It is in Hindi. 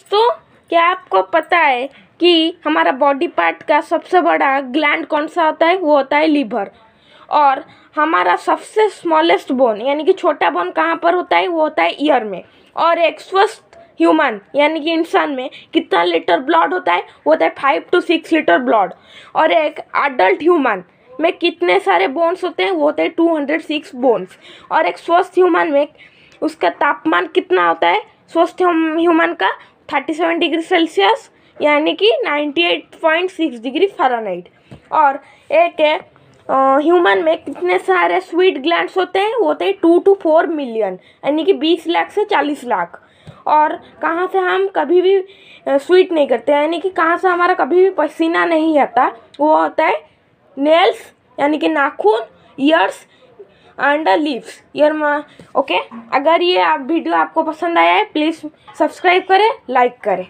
दोस्तों क्या आपको पता है कि हमारा बॉडी पार्ट का सबसे बड़ा ग्लैंड कौन सा होता है वो होता है लीवर और हमारा सबसे स्मॉलेस्ट बोन यानी कि छोटा बोन कहाँ पर होता है वो होता है ईयर में और एक स्वस्थ ह्यूमन यानी कि इंसान में कितना लीटर ब्लड होता है वो होता है five two six litre blood और एक अडल्ट ह्यूमन में कितने सारे बोन्स होते हैं वो होते हैं टू हंड्रेड सिक्स बोन्स और एक स्वस्थ ह्यूमन में उसका तापमान कितना होता है स्वस्थ ह्यूमन का थर्टी सेवन डिग्री सेल्सियस यानी कि ninety eight point six degree Fahrenheit और एक है ह्यूमन में कितने सारे स्वीट ग्लैंड्स होते हैं वो होते हैं टू टू फोर मिलियन यानी कि बीस लाख से चालीस लाख और कहाँ से हम कभी भी स्वीट नहीं करते यानी कि कहाँ से हमारा कभी भी पसीना नहीं आता वो होता है नेल्स यानी कि नाखून ईयर्स अंडर लीव्स यर ओके अगर ये आप वीडियो आपको पसंद आया है प्लीज़ सब्सक्राइब करें लाइक करें